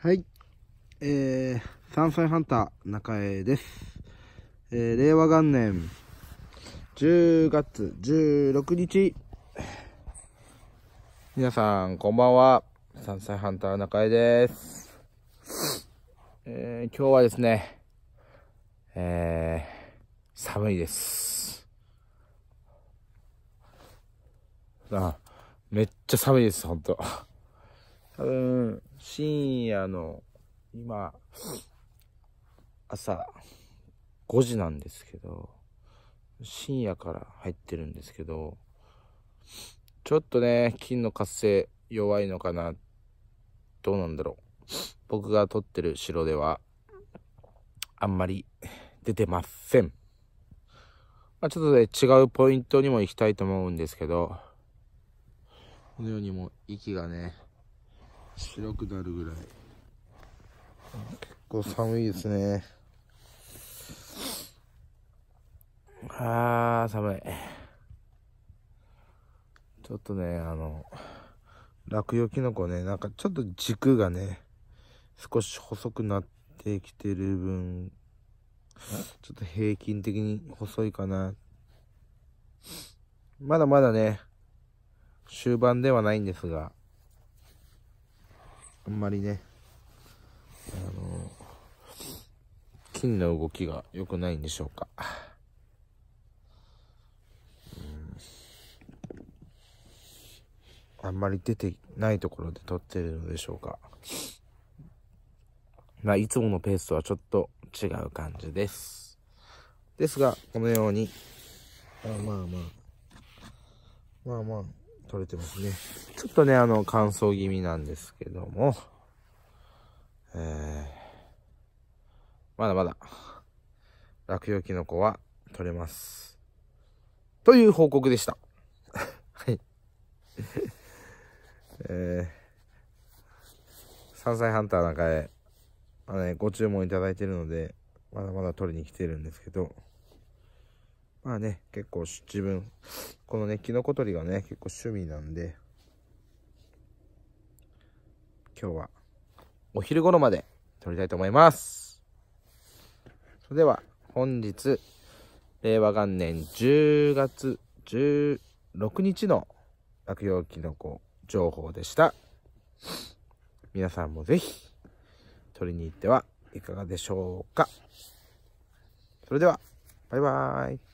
はい。えー、山菜ハンター、中江です。えー、令和元年、10月16日。皆さん、こんばんは。山菜ハンター、中江です。えー、今日はですね、えー、寒いです。あ、めっちゃ寒いです、ほんと。多分、深夜の今朝5時なんですけど深夜から入ってるんですけどちょっとね金の活性弱いのかなどうなんだろう僕が撮ってる城ではあんまり出てません、まあ、ちょっとね違うポイントにも行きたいと思うんですけどこのようにも息がね白くなるぐらい結構寒いですねあー寒いちょっとねあの落葉きのこねなんかちょっと軸がね少し細くなってきてる分ちょっと平均的に細いかなまだまだね終盤ではないんですがあんまりね、あの、金の動きが良くないんでしょうか。あんまり出てないところで撮ってるのでしょうか。まあ、いつものペースとはちょっと違う感じです。ですが、このように、あまあまあ、まあまあ、取れてますね。ちょっとね、あの、乾燥気味なんですけども、えー、まだまだ、落葉キノコは取れます。という報告でした。はい。えー、山菜ハンターなんかへ、まあね、ご注文いただいてるので、まだまだ取りに来てるんですけど、まあね、結構自分、このね、キノコ取りがね、結構趣味なんで、今日はお昼頃まで撮りたいと思います。それでは、本日、令和元年10月16日の落葉キノコ情報でした。皆さんもぜひ、取りに行ってはいかがでしょうか。それでは、バイバーイ。